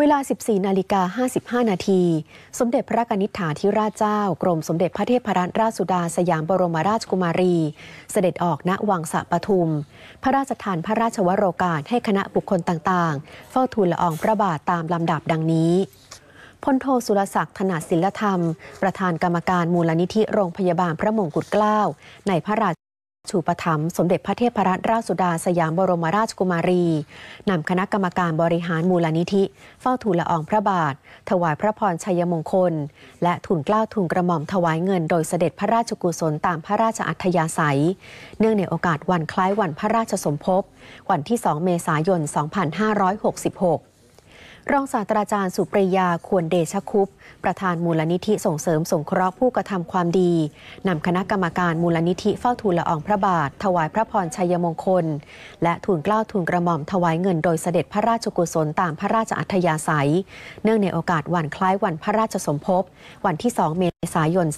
เวลา 14นาฬิกา55 นาที สมเด็จพระกนิษฐาธิราชเจ้า กรมสมเด็จพระเทพรัตนราชสุดาสยามบรมราชกุมารี เสด็จออก ณ วังสะปทุม พระราชทานพระราชวโรกาสให้คณะบุคคลต่าง ๆ เฝ้าทูลละอองพระบาทตามลำดับดังนี้พลโทสุรศักดิ์ถนัดศิลธรรม ประธานกรรมการมูลนิธิโรงพยาบาลพระมงกุฎเกล้า ในพระราชชูปถัมสมเด็จพระเทพรัตนราชสุดาสยามบรมราชกุมารีนำคณะกรรมการบริหารมูลนิธิ เฝ้าถูลละอองพระบาท ถวายพระพรชัยมงคลและทุนกล้าวทุนกระหม่อมถวายเงินโดยเสด็จพระราชกุศลตามพระราชอัธยาศัยเนื่องในโอกาสวันคล้ายวันพระราชสมภพวันที่ 2 เมษายน 2566รองศาสตราจารย์สุปริยาควรเดชคุปประธานมูลนิธิส่งเสริมสงเคราะห์ผู้กระทำความดีนำคณะกรรมการมูลนิธิเฝ้าทูลละอองพระบาท ถวายพระพรชัยมงคล และทูลเกล้าทูลกระหม่อมถวายเงินโดยเสด็จพระราชกุศลตามพระราชอัธยาศัย เนื่องในโอกาสวันคล้ายวันพระราชสมภพวันที่ 2 เมษายน 2566